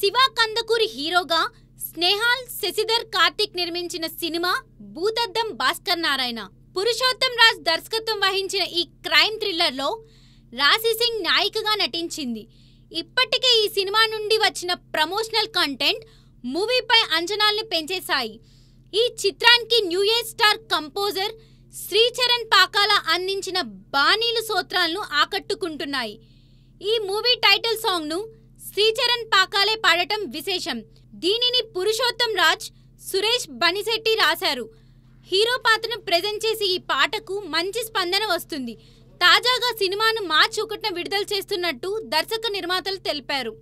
శివ కందకూరి హీరోగా స్నేహాల్ శశిధర్ కార్తిక్ నిర్మించిన సినిమా భూతద్దం భాస్కర్ నారాయణ పురుషోత్తం రాజ్ దర్శకత్వం వహించిన ఈ క్రైమ్ థ్రిల్లర్లో రాశి సింగ్ నాయికగా నటించింది ఇప్పటికే ఈ సినిమా నుండి వచ్చిన ప్రమోషనల్ కంటెంట్ మూవీపై అంచనాలను పెంచేశాయి ఈ చిత్రానికి new year star composer Sricharan Pakala అందించిన బాణీలు సూత్రాలను ఆకట్టుకుంటున్నాయి ఈ మూవీ టైటిల్ సాంగ్ను శ్రీచరణ్ పాకాలే పాడటం విశేషం దీనిని పురుషోత్తం రాజ్ సురేష్ బనిశెట్టి రాశారు హీరో పాత్రను ప్రజెంట్ చేసి ఈ పాటకు మంచి స్పందన వస్తుంది తాజాగా సినిమాను మార్చి ఒకటిన విడుదల చేస్తున్నట్టు దర్శక నిర్మాతలు తెలిపారు